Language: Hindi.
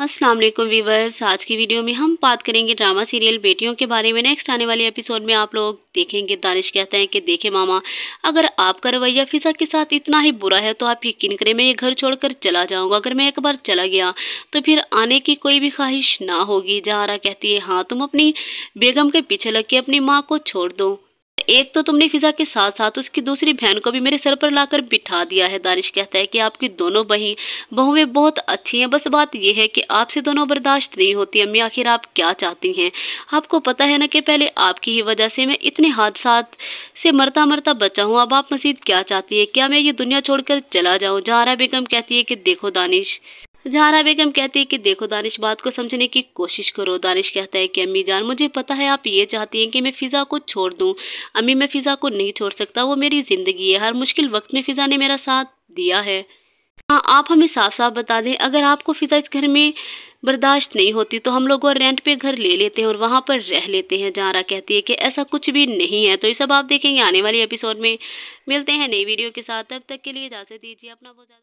अस्सलाम वालेकुम वीवर्स आज की वीडियो में हम बात करेंगे ड्रामा सीरियल बेटियों के बारे में नेक्स्ट आने वाले एपिसोड में आप लोग देखेंगे दानिश कहते हैं कि देखे मामा अगर आपका रवैया फिजा के साथ इतना ही बुरा है तो आप यकीन करें मैं ये घर छोड़कर चला जाऊंगा अगर मैं एक बार चला गया तो फिर आने की कोई भी ख्वाहिश ना होगी जहारा कहती है हाँ तुम अपनी बेगम के पीछे लग के अपनी माँ को छोड़ दो एक तो तुमने फिजा के साथ साथ उसकी दूसरी बहन को भी मेरे सर पर लाकर बिठा दिया है दानिश कहता है कि आपकी दोनों बही बहुएं बहुत अच्छी हैं बस बात यह है कि आपसे दोनों बर्दाश्त नहीं होती अम्मी आखिर आप क्या चाहती हैं आपको पता है ना कि पहले आपकी ही वजह से मैं इतने हादसा से मरता मरता बचा हूँ अब आप मसीद क्या चाहती है क्या मैं ये दुनिया छोड़कर चला जाऊँ जहाँ बेगम कहती है कि देखो दानिश जहारा बेगम कहती है कि देखो दानिश बात को समझने की कोशिश करो दानिश कहता है कि अम्मी जान मुझे पता है आप ये चाहती हैं कि मैं फ़िज़ा को छोड़ दूँ अम्मी मैं फ़िज़ा को नहीं छोड़ सकता वो मेरी ज़िंदगी है हर मुश्किल वक्त में फ़िज़ा ने मेरा साथ दिया है हाँ आप हमें साफ साफ बता दें अगर आपको फ़िज़ा इस घर में बर्दाश्त नहीं होती तो हम लोग और रेंट पे घर ले लेते हैं और वहाँ पर रह लेते हैं रहा कहती है कि ऐसा कुछ भी नहीं है तो ये सब आप देखेंगे आने वाले एपिसोड में मिलते हैं नई वीडियो के साथ तब तक के लिए इजाज़त दीजिए अपना बहुत ज़्यादा